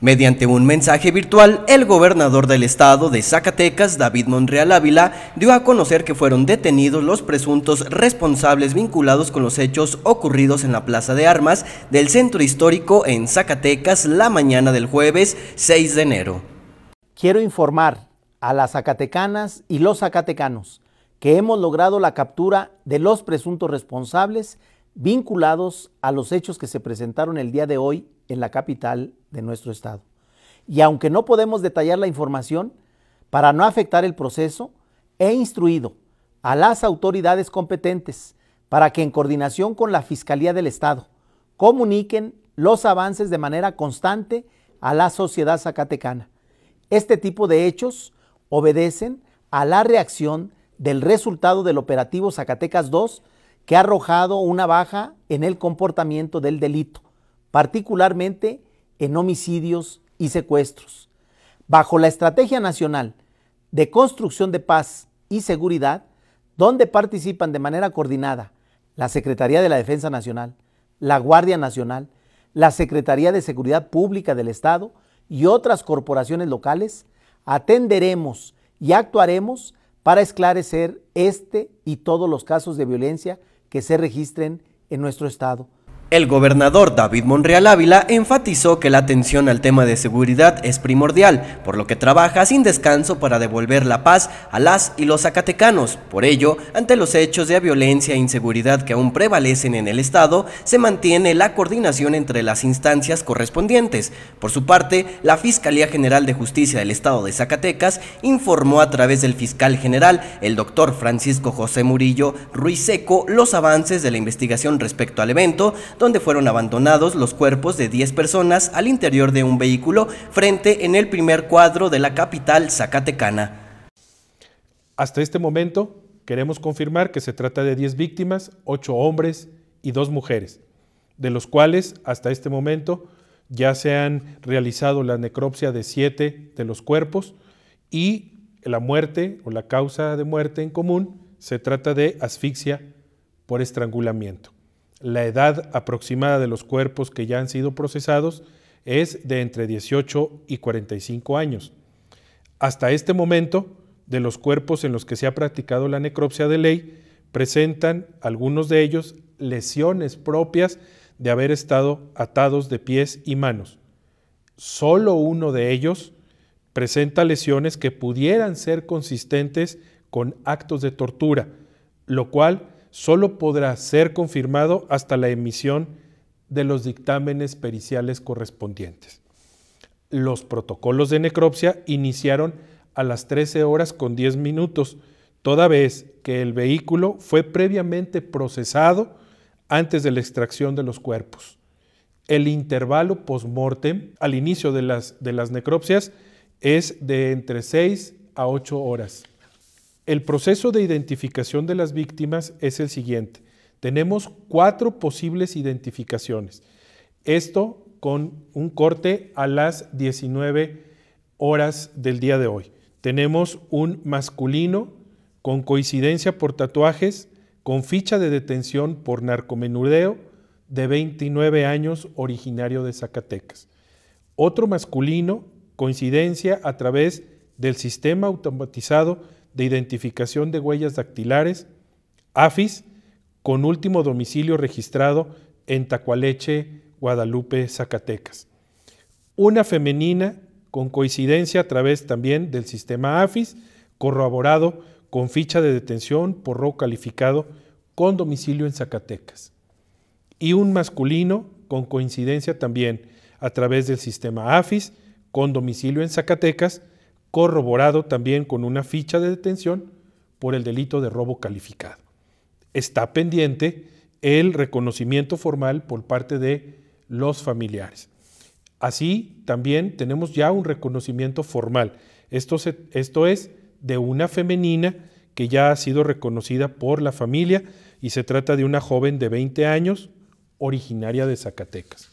Mediante un mensaje virtual, el gobernador del estado de Zacatecas, David Monreal Ávila, dio a conocer que fueron detenidos los presuntos responsables vinculados con los hechos ocurridos en la Plaza de Armas del Centro Histórico en Zacatecas la mañana del jueves 6 de enero. Quiero informar a las zacatecanas y los zacatecanos que hemos logrado la captura de los presuntos responsables vinculados a los hechos que se presentaron el día de hoy en la capital de nuestro estado. Y aunque no podemos detallar la información, para no afectar el proceso, he instruido a las autoridades competentes para que en coordinación con la Fiscalía del Estado comuniquen los avances de manera constante a la sociedad zacatecana. Este tipo de hechos obedecen a la reacción del resultado del operativo Zacatecas II que ha arrojado una baja en el comportamiento del delito, particularmente en homicidios y secuestros. Bajo la Estrategia Nacional de Construcción de Paz y Seguridad, donde participan de manera coordinada la Secretaría de la Defensa Nacional, la Guardia Nacional, la Secretaría de Seguridad Pública del Estado y otras corporaciones locales, atenderemos y actuaremos para esclarecer este y todos los casos de violencia que se registren en nuestro estado. El gobernador David Monreal Ávila enfatizó que la atención al tema de seguridad es primordial, por lo que trabaja sin descanso para devolver la paz a las y los zacatecanos. Por ello, ante los hechos de violencia e inseguridad que aún prevalecen en el Estado, se mantiene la coordinación entre las instancias correspondientes. Por su parte, la Fiscalía General de Justicia del Estado de Zacatecas informó a través del fiscal general, el doctor Francisco José Murillo Ruiseco, los avances de la investigación respecto al evento, donde fueron abandonados los cuerpos de 10 personas al interior de un vehículo frente en el primer cuadro de la capital zacatecana. Hasta este momento queremos confirmar que se trata de 10 víctimas, 8 hombres y 2 mujeres, de los cuales hasta este momento ya se han realizado la necropsia de 7 de los cuerpos y la muerte o la causa de muerte en común se trata de asfixia por estrangulamiento. La edad aproximada de los cuerpos que ya han sido procesados es de entre 18 y 45 años. Hasta este momento, de los cuerpos en los que se ha practicado la necropsia de ley, presentan algunos de ellos lesiones propias de haber estado atados de pies y manos. Solo uno de ellos presenta lesiones que pudieran ser consistentes con actos de tortura, lo cual solo podrá ser confirmado hasta la emisión de los dictámenes periciales correspondientes. Los protocolos de necropsia iniciaron a las 13 horas con 10 minutos, toda vez que el vehículo fue previamente procesado antes de la extracción de los cuerpos. El intervalo post-mortem al inicio de las, de las necropsias es de entre 6 a 8 horas. El proceso de identificación de las víctimas es el siguiente. Tenemos cuatro posibles identificaciones. Esto con un corte a las 19 horas del día de hoy. Tenemos un masculino con coincidencia por tatuajes, con ficha de detención por narcomenudeo, de 29 años, originario de Zacatecas. Otro masculino, coincidencia a través del sistema automatizado de identificación de huellas dactilares, AFIS, con último domicilio registrado en Tacualeche, Guadalupe, Zacatecas. Una femenina con coincidencia a través también del sistema AFIS, corroborado con ficha de detención por robo calificado con domicilio en Zacatecas. Y un masculino con coincidencia también a través del sistema AFIS, con domicilio en Zacatecas, corroborado también con una ficha de detención por el delito de robo calificado. Está pendiente el reconocimiento formal por parte de los familiares. Así también tenemos ya un reconocimiento formal. Esto, es de una femenina que ya ha sido reconocida por la familia y se trata de una joven de 20 años originaria de Zacatecas.